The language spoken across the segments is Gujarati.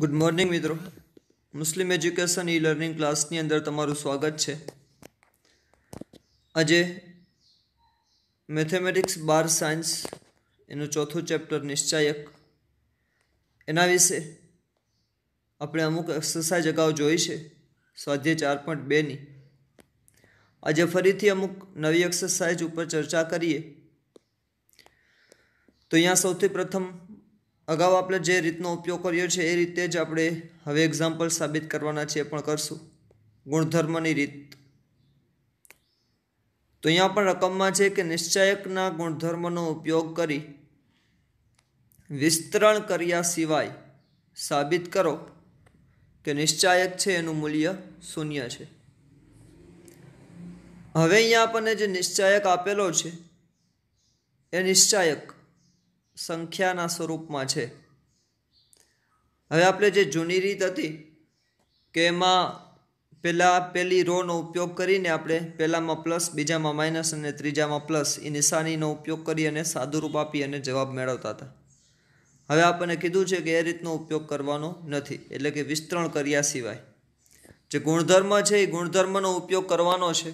ગુડ મોર્નિંગ મિત્રો મુસ્લિમ એજ્યુકેશન ઈ લર્નિંગ ક્લાસની અંદર તમારું સ્વાગત છે આજે મેથેમેટિક્સ બાર સાયન્સ એનું ચોથું ચેપ્ટર નિશ્ચાયક એના વિશે આપણે અમુક એક્સરસાઇઝ અગાઉ જોઈ છે સ્વાધ્યાય ચાર પોઈન્ટ બેની આજે ફરીથી અમુક નવી એક્સરસાઇઝ ઉપર ચર્ચા કરીએ તો અહીંયા સૌથી પ્રથમ અગાઉ આપણે જે રીતનો ઉપયોગ કર્યો છે એ રીતે જ આપણે હવે એક્ઝામ્પલ સાબિત કરવાના છે પણ કરશું ગુણધર્મની રીત તો અહીંયા પણ રકમમાં છે કે નિશ્ચયકના ગુણધર્મનો ઉપયોગ કરી વિસ્તરણ કર્યા સિવાય સાબિત કરો કે નિશ્ચાયક છે એનું મૂલ્ય શૂન્ય છે હવે અહીંયા આપણને જે નિશ્ચાયક આપેલો છે એ નિશ્ચાયક સંખ્યાના સ્વરૂપમાં છે હવે આપણે જે જૂની રીત હતી કે એમાં પહેલાં પહેલી રોનો ઉપયોગ કરીને આપણે પહેલાંમાં પ્લસ બીજામાં માઇનસ અને ત્રીજામાં પ્લસ એ નિશાનીનો ઉપયોગ કરી અને સાદુરૂપ આપી અને જવાબ મેળવતા હતા હવે આપણને કીધું છે કે એ રીતનો ઉપયોગ કરવાનો નથી એટલે કે વિસ્તરણ કર્યા સિવાય જે ગુણધર્મ છે એ ગુણધર્મનો ઉપયોગ કરવાનો છે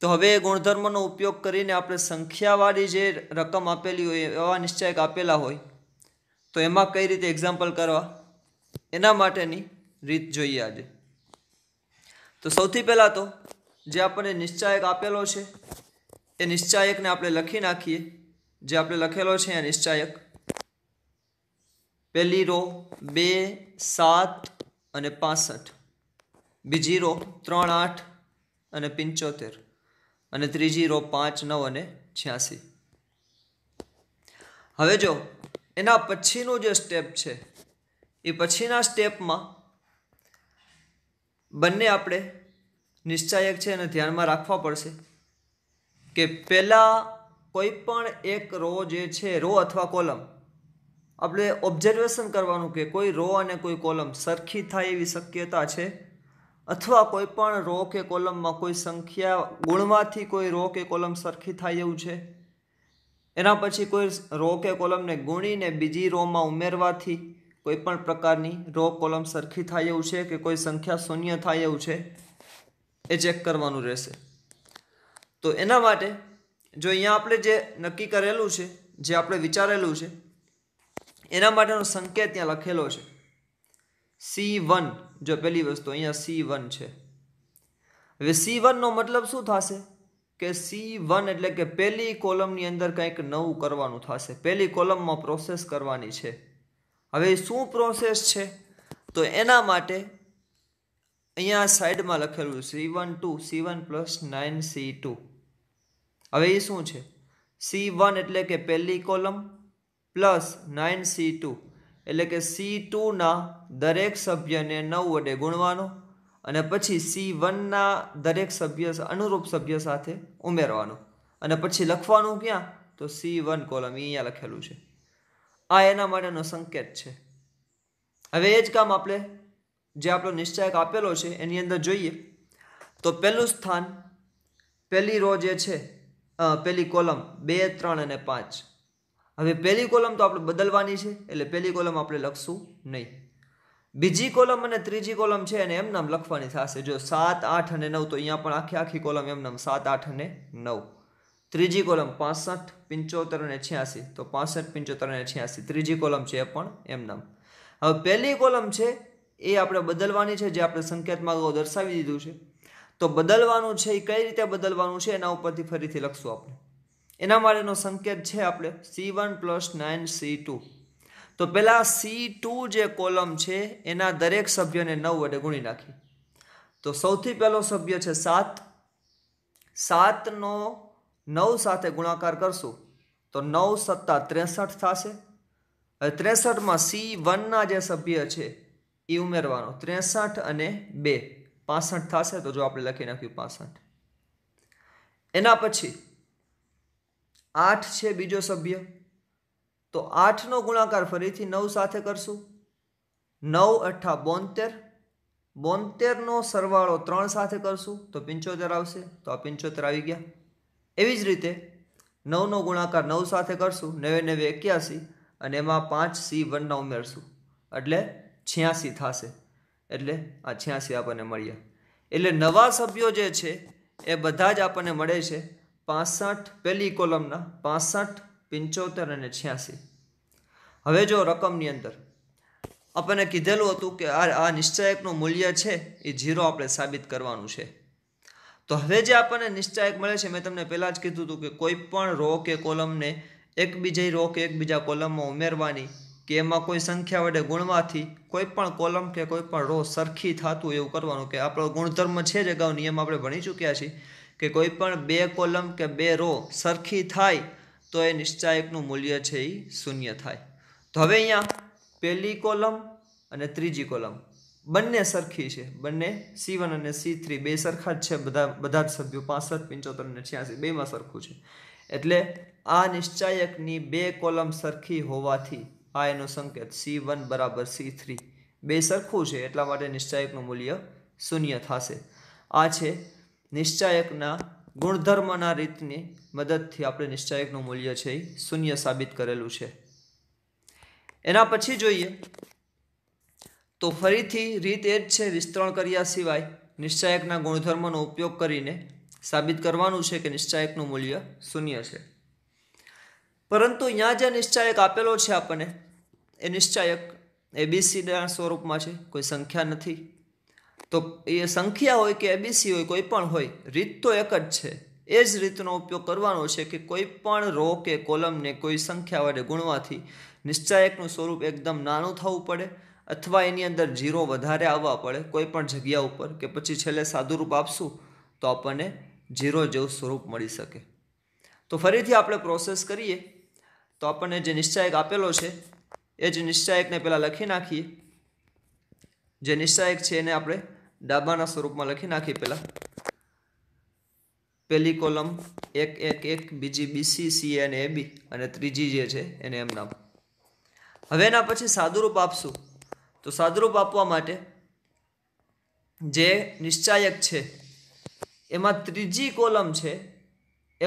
તો હવે એ ગુણધર્મનો ઉપયોગ કરીને આપણે સંખ્યાવાળી જે રકમ આપેલી હોય એવા નિશ્ચયક આપેલા હોય તો એમાં કઈ રીતે એક્ઝામ્પલ કરવા એના માટેની રીત જોઈએ આજે તો સૌથી પહેલાં તો જે આપણને નિશ્ચાયક આપેલો છે એ નિશ્ચાયકને આપણે લખી નાખીએ જે આપણે લખેલો છે એ નિશ્ચાયક પહેલી રો બે સાત અને પાસઠ બીજી રો ત્રણ આઠ અને પંચોતેર અને ત્રીજી રો પાંચ નવ અને છ્યાસી હવે જો એના પછીનું જે સ્ટેપ છે એ પછીના સ્ટેપમાં બંને આપણે નિશ્ચાયક છે અને ધ્યાનમાં રાખવા પડશે કે પહેલાં કોઈ પણ એક રો જે છે રો અથવા કોલમ આપણે ઓબ્ઝર્વેશન કરવાનું કે કોઈ રો અને કોઈ કોલમ સરખી થાય એવી શક્યતા છે અથવા કોઈ પણ રો કે કોલમમાં કોઈ સંખ્યા ગુણવાથી કોઈ રો કે કોલમ સરખી થાય એવું છે એના પછી કોઈ રો કે કોલમને ગુણીને બીજી રોમાં ઉમેરવાથી કોઈ પણ પ્રકારની રો કોલમ સરખી થાય એવું છે કે કોઈ સંખ્યા શૂન્ય થાય એવું છે એ ચેક કરવાનું રહેશે તો એના માટે જો અહીંયા આપણે જે નક્કી કરેલું છે જે આપણે વિચારેલું છે એના માટેનો સંકેત ત્યાં લખેલો છે સી વન જો પહેલી વસ્તુ અહીંયા સી વન છે હવે સી વનનો મતલબ શું થશે કે સી વન એટલે કે પહેલી કોલમની અંદર કંઈક નવું કરવાનું થશે પહેલી કોલમમાં પ્રોસેસ કરવાની છે હવે શું પ્રોસેસ છે તો એના માટે અહીંયા સાઈડમાં લખેલું C one two C one plus nine C two હવે એ શું છે સી વન એટલે કે પહેલી column plus nine C two એટલે કે સી ટુના દરેક સભ્યને નવ વડે ગુણવાનો અને પછી સી વનના દરેક સભ્ય અનુરૂપ સભ્ય સાથે ઉમેરવાનો અને પછી લખવાનું ક્યાં તો સી વન કોલમ અહીંયા લખેલું છે આ એના માટેનો સંકેત છે હવે એ જ કામ આપણે જે આપણો નિશ્ચયક આપેલો છે એની અંદર જોઈએ તો પહેલું સ્થાન પહેલી રો જે છે પહેલી કોલમ બે ત્રણ અને પાંચ હવે પહેલી કોલમ તો આપણે બદલવાની છે એટલે પહેલી કોલમ આપણે લખશું નહીં બીજી કોલમ અને ત્રીજી કોલમ છે એને એમનામ લખવાની થશે જો સાત આઠ અને નવ તો અહીંયા પણ આખી આખી કોલમ એમનામ સાત આઠ અને નવ ત્રીજી કોલમ પાસઠ પંચોતેર અને છ્યાસી તો પાસઠ પંચોતેર અને છ્યાસી ત્રીજી કોલમ છે એ પણ એમનામ હવે પહેલી કોલમ છે એ આપણે બદલવાની છે જે આપણે સંકેતમાં અગાઉ દર્શાવી દીધું છે તો બદલવાનું છે એ કઈ રીતે બદલવાનું છે એના ઉપરથી ફરીથી લખશું આપણે એના માટેનો સંકેત છે આપણે C one plus nine C two તો પહેલાં સી ટુ જે કોલમ છે એના દરેક સભ્યને નવ વડે ગુણી નાખી તો સૌથી પહેલો સભ્ય છે સાત સાતનો નવ સાથે ગુણાકાર કરશું તો નવ સત્તા ત્રેસઠ થશે હવે ત્રેસઠમાં સી વનના જે સભ્ય છે એ ઉમેરવાનો ત્રેસઠ અને બે પાસઠ થશે તો જો આપણે લખી નાખ્યું પાસઠ એના પછી આઠ છે બીજો સભ્ય તો આઠનો ગુણાકાર ફરીથી નવ સાથે કરશું નવ અઠ્ઠા બોતેર બોતેરનો સરવાળો ત્રણ સાથે કરશું તો પંચોતેર આવશે તો આ પંચોતેર આવી ગયા એવી જ રીતે નવનો ગુણાકાર નવ સાથે કરશું નવે નવે એક્યાસી અને એમાં પાંચ સી વનના ઉમેરશું એટલે છ્યાસી થશે એટલે આ છ્યાસી આપણને મળ્યા એટલે નવા સભ્યો જે છે એ બધા જ આપણને મળે છે પાસઠ પહેલી કોલમના પાસઠ પંચોતેર અને છ્યાસી હવે જો રકમની અંદર આપણને કીધેલું હતું કે આ આ નિશ્ચાયકનું મૂલ્ય છે એ ઝીરો આપણે સાબિત કરવાનું છે તો હવે જે આપણને નિશ્ચાયક મળે છે મેં તમને પહેલાં જ કીધું હતું કે કોઈ પણ રો કે કોલમને એકબીજા રો કે એકબીજા કોલમમાં ઉમેરવાની કે એમાં કોઈ સંખ્યા વડે ગુણવાથી કોઈ પણ કોલમ કે કોઈ પણ રો સરખી થતું એવું કરવાનું કે આપણો ગુણધર્મ છે જ અગાઉ નિયમ આપણે ભણી ચૂક્યા છીએ કે કોઈ પણ બે કોલમ કે બે રો સરખી થાય તો એ નિશ્ચાયકનું મૂલ્ય છે એ શૂન્ય થાય તો હવે અહીંયા પહેલી કોલમ અને ત્રીજી કોલમ બંને સરખી છે બંને સી વન અને સી થ્રી બે સરખા જ છે બધા બધા જ સભ્યો પાસઠ પંચોતેર અને છ્યાસી બેમાં સરખું છે એટલે આ નિશ્ચાયકની બે કોલમ સરખી હોવાથી આ એનો સંકેત સી વન બરાબર સી થ્રી બે સરખું છે એટલા માટે નિશ્ચાયકનું મૂલ્ય શૂન્ય થશે આ છે નિશ્ચાયકના ગુણધર્મના રીતની મદદથી આપણે નિશ્ચાયકનું મૂલ્ય છે એ શૂન્ય સાબિત કરેલું છે એના પછી જોઈએ તો ફરીથી રીત એ જ છે વિસ્તરણ કર્યા સિવાય નિશ્ચાયકના ગુણધર્મનો ઉપયોગ કરીને સાબિત કરવાનું છે કે નિશ્ચાયકનું મૂલ્ય શૂન્ય છે પરંતુ અહીંયા જે નિશ્ચાયક આપેલો છે આપણને એ નિશ્ચાયક એબીસીના સ્વરૂપમાં છે કોઈ સંખ્યા નથી તો એ સંખ્યા હોય કે એબીસી હોય કોઈ પણ હોય રીત તો એક જ છે એ જ રીતનો ઉપયોગ કરવાનો છે કે કોઈ પણ રો કે કોલમને કોઈ સંખ્યા વડે ગુણવાથી નિશ્ચાયકનું સ્વરૂપ એકદમ નાનું થવું પડે અથવા એની અંદર જીરો વધારે આવવા પડે કોઈ પણ જગ્યા ઉપર કે પછી છેલ્લે સાદુરૂપ આપશું તો આપણને જીરો જેવું સ્વરૂપ મળી શકે તો ફરીથી આપણે પ્રોસેસ કરીએ તો આપણને જે નિશ્ચાયક આપેલો છે એ જ નિશ્ચાયકને પહેલાં લખી નાખીએ જે નિશ્ચાયક છે એને આપણે ડાબાના સ્વરૂપમાં લખી નાખી પહેલાં પહેલી કોલમ એક એક એક બીજી બીસી સી અને એ બી અને ત્રીજી જે છે એને એમ નામ હવે એના પછી સાદુરૂપ આપશું તો સાદુરૂપ આપવા માટે જે નિશ્ચાયક છે એમાં ત્રીજી કોલમ છે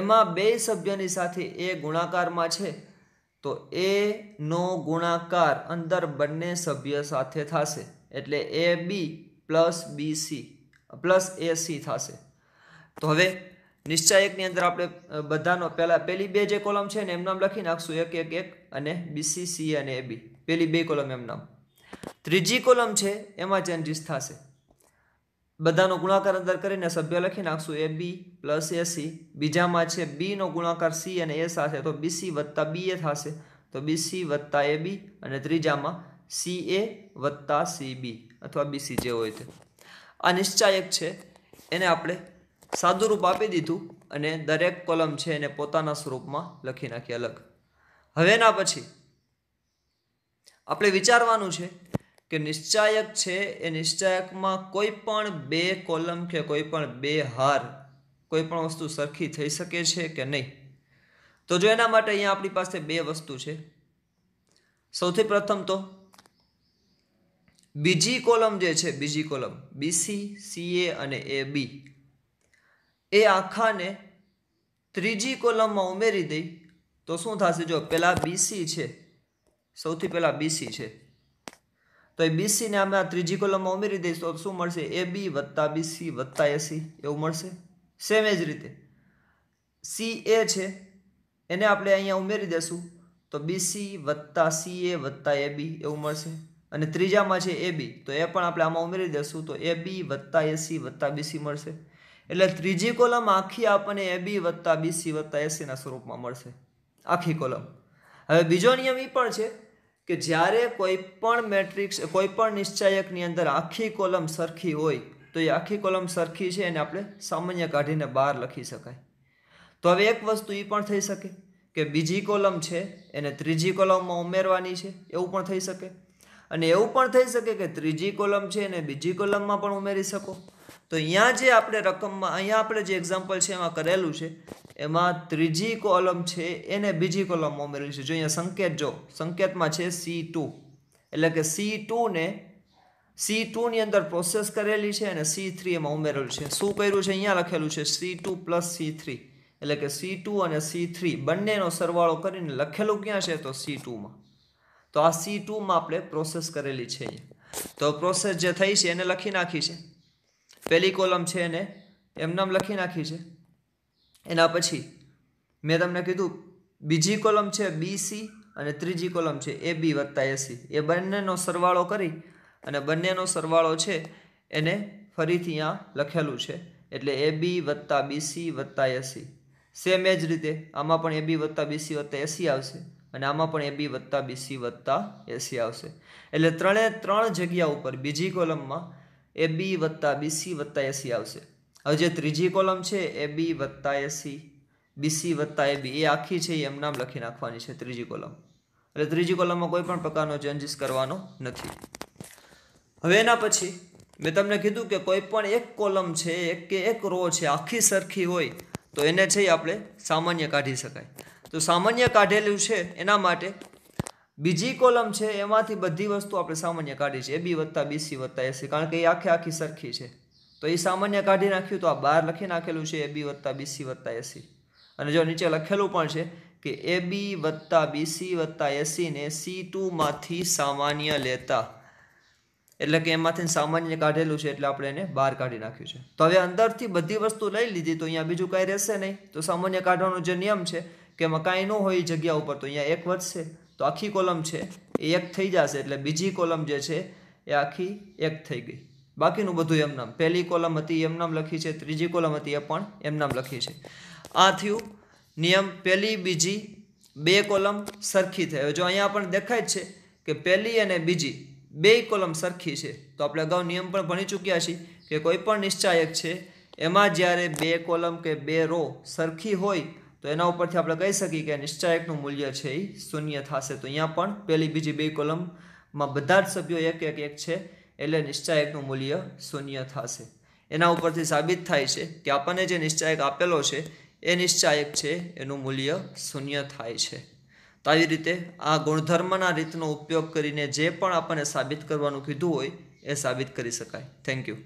એમાં બે સભ્યની સાથે એ ગુણાકારમાં છે તો એ નો ગુણાકાર અંદર બંને સભ્ય સાથે થશે એટલે A B plus BC plus AC થશે તો હવે નિશ્ચયકની અંદર આપણે બધાનો પહેલાં પહેલી બે જે કોલમ છે ને એમનામ લખી નાખશું એક એક એક અને બીસી સી અને એબી પહેલી બે કોલમ એમનામ ત્રીજી કોલમ છે એમાં ચેન્જીસ થશે બધાનો ગુણાકાર અંદર કરીને સભ્ય લખી નાખશું એ બી પ્લસ એસી બીજામાં છે બીનો ગુણાકાર સી અને એ સાથે તો બીસી વત્તા બી એ થશે તો બીસી વત્તા એ બી અને ત્રીજામાં સી એ વત્તા સી બી અથવા બીસી જે હોય તે આ નિશ્ચાયક છે એને આપણે સાદું રૂપ આપી દીધું અને દરેક કોલમ છે એને પોતાના સ્વરૂપમાં લખી નાખી અલગ હવેના પછી આપણે વિચારવાનું છે કે નિશ્ચાયક છે એ નિશ્ચાયકમાં કોઈ પણ બે કોલમ કે કોઈ પણ બે હાર કોઈ પણ વસ્તુ સરખી થઈ શકે છે કે નહીં તો જો એના માટે અહીંયા આપણી પાસે બે વસ્તુ છે સૌથી પ્રથમ તો બીજી કોલમ જે છે બીજી કોલમ બીસી સીએ અને એ બી એ આખાને ત્રીજી કોલમમાં ઉમેરી દઈ તો શું થશે જો પહેલાં બીસી છે સૌથી પહેલાં બીસી છે તો એ બીસીને અમે આ ત્રીજી કોલમમાં ઉમેરી દઈશ તો શું મળશે એ બી વત્તા બીસી વત્તા એસી એવું મળશે સેમ એ જ રીતે સી એ છે એને આપણે અહીંયા ઉમેરી દઈશું તો બીસી વત્તા સી એ વત્તા એ બી એવું મળશે અને ત્રીજામાં છે એ બી તો એ પણ આપણે આમાં ઉમેરી દઈશું તો એ બી વત્તા એસી વત્તા બીસી મળશે એટલે ત્રીજી કોલમ આખી આપણને એ બી વત્તા બીસી વત્તા એસીના સ્વરૂપમાં મળશે આખી કોલમ હવે બીજો નિયમ એ પણ છે કે જ્યારે કોઈ પણ મેટ્રિક્સ કોઈ પણ નિશ્ચાયકની અંદર આખી કોલમ સરખી હોય તો એ આખી કોલમ સરખી છે એને આપણે સામાન્ય કાઢીને બહાર લખી શકાય તો હવે એક વસ્તુ એ પણ થઈ શકે કે બીજી કોલમ છે એને ત્રીજી કોલમમાં ઉમેરવાની છે એવું પણ થઈ શકે અને એવું પણ થઈ શકે કે ત્રીજી કોલમ છે એને બીજી કોલમમાં પણ ઉમેરી શકો તો અહીંયા જે આપણે રકમમાં અહીંયા આપણે જે એક્ઝામ્પલ છે એમાં કરેલું છે એમાં ત્રીજી કોલમ છે એને બીજી કોલમમાં ઉમેરેલી છે જો અહીંયા સંકેત જો સંકેતમાં છે સી એટલે કે સી ટુને સી ટુની અંદર પ્રોસેસ કરેલી છે અને સી થ્રી એમાં ઉમેરેલું છે શું કર્યું છે અહીંયા લખેલું છે C two plus C three એટલે કે સી અને સી થ્રી બંનેનો સરવાળો કરીને લખેલું ક્યાં છે તો સી ટુમાં તો આ સી ટુમાં આપણે પ્રોસેસ કરેલી છે તો પ્રોસેસ જે થઈ છે એને લખી નાખી છે પહેલી કોલમ છે એને એમનામ લખી નાખી છે એના પછી મેં તમને કીધું બીજી કોલમ છે બીસી અને ત્રીજી કોલમ છે એ બી વત્તા એસી એ બંનેનો સરવાળો કરી અને બંનેનો સરવાળો છે એને ફરીથી અહીંયા લખેલું છે એટલે એ બી વત્તા બીસી વત્તા એસી સેમ એ જ રીતે આમાં પણ એ બી વત્તા બીસી વત્તા એસી આવશે અને આમાં પણ એબી વત્તા બીસી વત્તા એસી આવશે એટલે ત્રણે ત્રણ જગ્યા ઉપર બીજી કોલમમાં એબી વત્તા બીસી વત્તા એસી આવશે હવે જે ત્રીજી કોલમ છે એબી વત્તા એસી બીસી વત્તા એબી એ આખી છે એ એમ નામ લખી નાખવાની છે ત્રીજી કોલમ એટલે ત્રીજી કોલમમાં કોઈ પણ પ્રકારનો ચેન્જીસ કરવાનો નથી હવે એના પછી મેં તમને કીધું કે કોઈ પણ એક કોલમ છે એક કે એક રો છે આખી સરખી હોય તો એને છે આપણે સામાન્ય કાઢી શકાય તો સામાન્ય કાઢેલું છે એના માટે બીજી કોલમ છે એમાંથી બધી વસ્તુ આપણે સામાન્ય કાઢી છે એ બી વત્તા બીસી વત્તા એસી કારણ કે એ આખે આખી સરખી છે તો એ સામાન્ય કાઢી નાખ્યું તો આ બહાર લખી નાખેલું છે એ બી વત્તા બીસી વત્તા એસી અને જો નીચે લખેલું પણ છે કે એ બી વત્તા બીસી વત્તા એસીને સી ટુમાંથી સામાન્ય લેતા એટલે કે એમાંથી સામાન્ય કાઢેલું છે એટલે આપણે એને બહાર કાઢી નાખ્યું છે તો હવે અંદરથી બધી વસ્તુ લઈ લીધી તો અહીંયા બીજું કંઈ રહેશે નહીં તો સામાન્ય કાઢવાનો જે નિયમ છે કે કાંઈ ન હોય એ જગ્યા ઉપર તો અહીંયા એક વધશે તો આખી કોલમ છે એ એક થઈ જશે એટલે બીજી કોલમ જે છે એ આખી એક થઈ ગઈ બાકીનું બધું એમનામ પહેલી કોલમ હતી એમનામ લખી છે ત્રીજી કોલમ હતી એ પણ એમનામ લખી છે આ થયું નિયમ પહેલી બીજી બે કોલમ સરખી થઈ હવે જો અહીંયા પણ દેખાય જ છે કે પહેલી અને બીજી બે કોલમ સરખી છે તો આપણે અગાઉ નિયમ પણ ભણી ચૂક્યા છીએ કે કોઈ પણ નિશ્ચાયક છે એમાં જ્યારે બે કોલમ કે બે રો સરખી હોય તો એના ઉપરથી આપણે કહી શકીએ કે નિશ્ચાયકનું મૂલ્ય છે એ શૂન્ય થશે તો અહીંયા પણ પહેલી બીજી બે કોલમમાં બધા જ સભ્યો એક એક એક છે એટલે નિશ્ચાયકનું મૂલ્ય શૂન્ય થશે એના ઉપરથી સાબિત થાય છે કે આપણને જે નિશ્ચાયક આપેલો છે એ નિશ્ચાયક છે એનું મૂલ્ય શૂન્ય થાય છે તો આવી રીતે આ ગુણધર્મના રીતનો ઉપયોગ કરીને જે પણ આપણને સાબિત કરવાનું કીધું હોય એ સાબિત કરી શકાય થેન્ક યુ